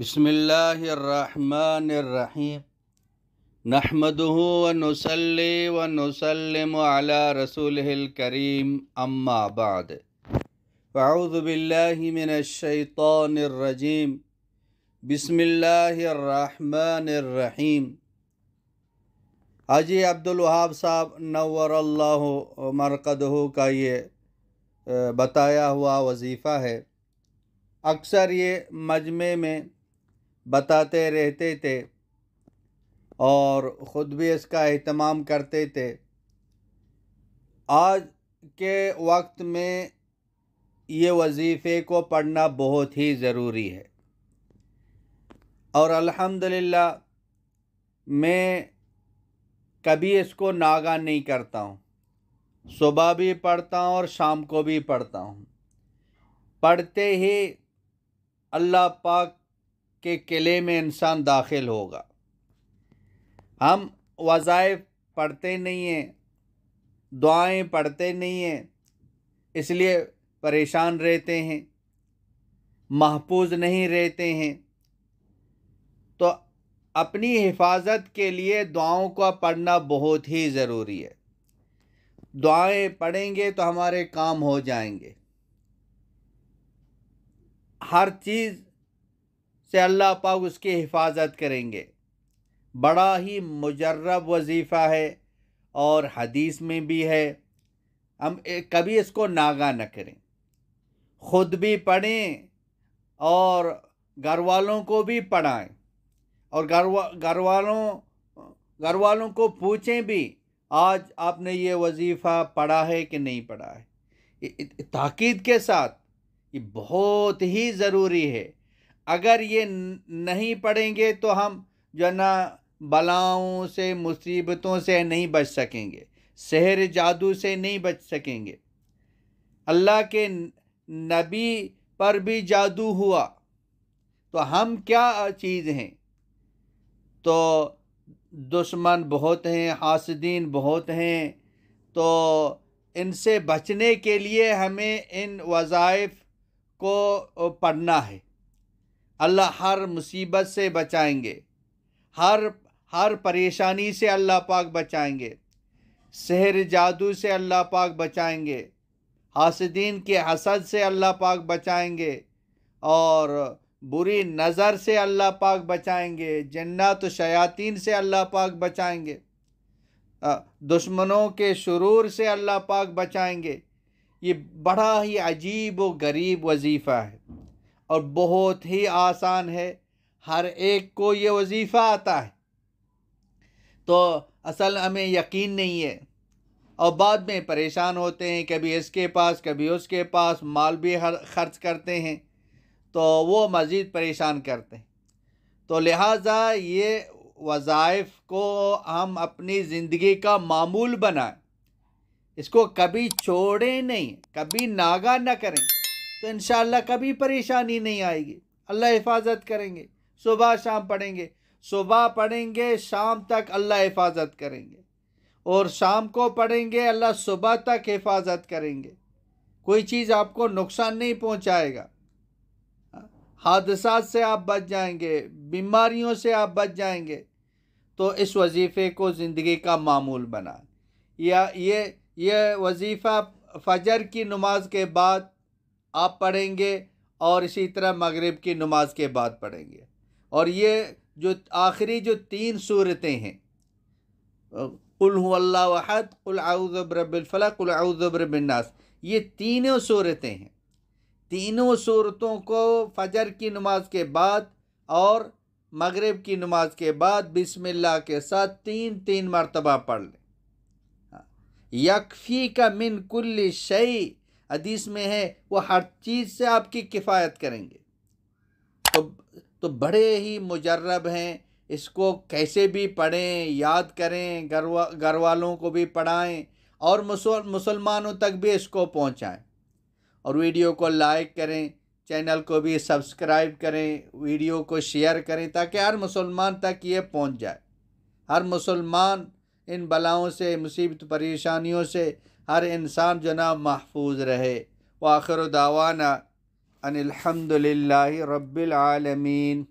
बसमीम नहमदहू वनसली वनसलम अला रसूल करीम अम्माबाद फ़ाउज़बिल्लिमिनशैतरजीम बसमीम हाजी अब्दुलवहाब साहब नवर मरकदहू का ये बताया हुआ वजीफ़ा है अक्सर ये मजमे में बताते रहते थे और ख़ुद भी इसका अहतमाम करते थे आज के वक्त में ये वजीफ़े को पढ़ना बहुत ही ज़रूरी है और अल्हम्दुलिल्लाह मैं कभी इसको नागा नहीं करता हूँ सुबह भी पढ़ता हूँ और शाम को भी पढ़ता हूँ पढ़ते ही अल्लाह पाक के किले में इंसान दाखिल होगा हम वज़ाइफ पढ़ते नहीं हैं दुआएं पढ़ते नहीं हैं इसलिए परेशान रहते हैं महफूज नहीं रहते हैं तो अपनी हिफाजत के लिए दुआओं का पढ़ना बहुत ही ज़रूरी है दुआएं पढ़ेंगे तो हमारे काम हो जाएंगे हर चीज़ से अल्लाह पाक उसकी हिफाजत करेंगे बड़ा ही मुजर्रब वजीफ़ा है और हदीस में भी है हम कभी इसको नागा न करें ख़ुद भी पढ़ें और घर वालों को भी पढ़ाएं और घर घर वालों घर वालों को पूछें भी आज आपने ये वजीफ़ा पढ़ा है कि नहीं पढ़ा है ताक़द के साथ ये बहुत ही ज़रूरी है अगर ये नहीं पढ़ेंगे तो हम जो है ना बलाओं से मुसीबतों से नहीं बच सकेंगे शहर जादू से नहीं बच सकेंगे अल्लाह के नबी पर भी जादू हुआ तो हम क्या चीज़ हैं तो दुश्मन बहुत हैं हासदीन बहुत हैं तो इनसे बचने के लिए हमें इन वज़ाइफ को पढ़ना है अल्लाह हर मुसीबत से बचाएंगे हर हर परेशानी से अल्लाह पाक बचाएंगे शहर जादू से अल्लाह पाक बचाएंगे हासदीन के हसद से अल्लाह पाक बचाएंगे और बुरी नज़र से अल्लाह पाक बचाएंगे तो शयातीन से अल्लाह पाक बचाएंगे दुश्मनों के शुरूर से अल्लाह पाक बचाएंगे ये बड़ा ही अजीब व गरीब वजीफ़ा है और बहुत ही आसान है हर एक को ये वजीफ़ा आता है तो असल हमें यकीन नहीं है और बाद में परेशान होते हैं कभी इसके पास कभी उसके पास माल भी हर खर्च करते हैं तो वो मज़ीद परेशान करते हैं तो लिहाजा ये वज़ाइफ को हम अपनी ज़िंदगी का मामूल बनाएं इसको कभी छोड़ें नहीं कभी नागा ना करें तो इन कभी परेशानी नहीं आएगी अल्लाह हिफाजत करेंगे सुबह शाम पढ़ेंगे सुबह पढ़ेंगे शाम तक अल्लाह हिफाजत करेंगे और शाम को पढ़ेंगे अल्लाह सुबह तक हिफाजत करेंगे कोई चीज़ आपको नुकसान नहीं पहुंचाएगा हादसा से आप बच जाएंगे बीमारियों से आप बच जाएंगे तो इस वजीफ़े को ज़िंदगी का मामूल बना या ये ये वजीफ़ा फजर की नमाज के बाद आप पढ़ेंगे और इसी तरह मगरिब की नमाज के बाद पढ़ेंगे और ये जो आखिरी जो तीन सूरतें हैं कुल्हद कुल्लाबरबिलफ़लाबरबिलनास ये तीनों सूरतें हैं तीनों सूरतों को फजर की नमाज के बाद और मगरब की नमाज के बाद बिस्मिल्लाह के साथ तीन तीन मरतबा पढ़ लें हाँ। यकफ़ी का मिन शई हदीस में है वो हर चीज़ से आपकी किफ़ायत करेंगे तो तो बड़े ही मुजरब हैं इसको कैसे भी पढ़ें याद करें घर गर्वा, घर वालों को भी पढ़ाएं और मुसलमानों तक भी इसको पहुंचाएं और वीडियो को लाइक करें चैनल को भी सब्सक्राइब करें वीडियो को शेयर करें ताकि हर मुसलमान तक ये पहुंच जाए हर मुसलमान इन बलाओं से मुसीबत परेशानियों से हर इंसान जो ना महफूज रहे वाखर दावाना अनिलहमदिल्ला रबालमीन